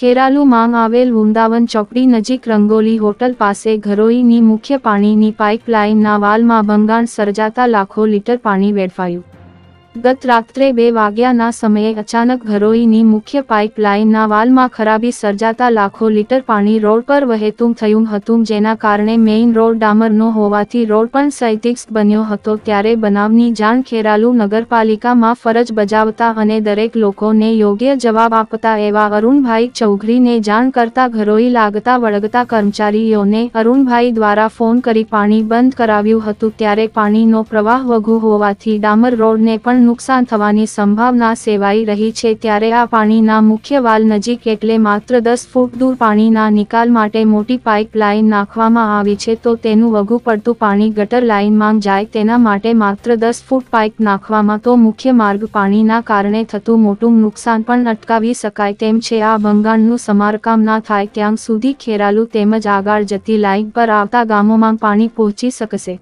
ખેરાલુ માંગ આવેલ વૃંદાવન ચોકડી નજીક રંગોલી હોટલ પાસે ઘરોઈની મુખ્ય પાણીની પાઇપલાઇનના વાલમાં ભંગાણ સર્જાતા લાખો લીટર પાણી વેડફાયું ગત રાત્રે બે વાગ્યાના સમયે અચાનક ઘરોઈની મુખ્ય પાઇપલાઇનના વાલમાં ખરાબી સર્જાતા લાખો લીટર પાણી રોડ પર વહેતું થયું હતું જેના કારણે મેઇન રોડ ડામરનો હોવાથી રોડ પણ સૈતિક્સ બન્યો હતો ત્યારે બનાવની જાણ ખેરાલુ નગરપાલિકામાં ફરજ બજાવતા અને દરેક લોકોને યોગ્ય જવાબ આપતા એવા અરુણભાઈ ચૌધરીને જાણ કરતા ઘરોઈ લાગતા વળગતા કર્મચારીઓને અરુણભાઈ દ્વારા ફોન કરી પાણી બંધ કરાવ્યું હતું ત્યારે પાણીનો પ્રવાહ વઘુ હોવાથી ડામર રોડને પણ પણ નુકસાન થવાની સંભાવના સેવાઈ રહી છે ત્યારે આ પાણીના મુખ્ય વાલ નજીક એટલે માત્ર દસ ફૂટ દૂર પાણીના નિકાલ માટે મોટી પાઇપલાઇન નાખવામાં આવી છે તો તેનું વગુ પડતું પાણી ગટર લાઇનમાં જાય તેના માટે માત્ર દસ ફૂટ પાઇપ નાખવામાં તો મુખ્ય માર્ગ પાણીના કારણે થતું મોટું નુકસાન પણ અટકાવી શકાય તેમ છે આ ભંગાણનું સમારકામ ના થાય ત્યાં સુધી ખેરાલુ તેમજ આગળ જતી લાઇન પર આવતા ગામોમાં પાણી પહોંચી શકશે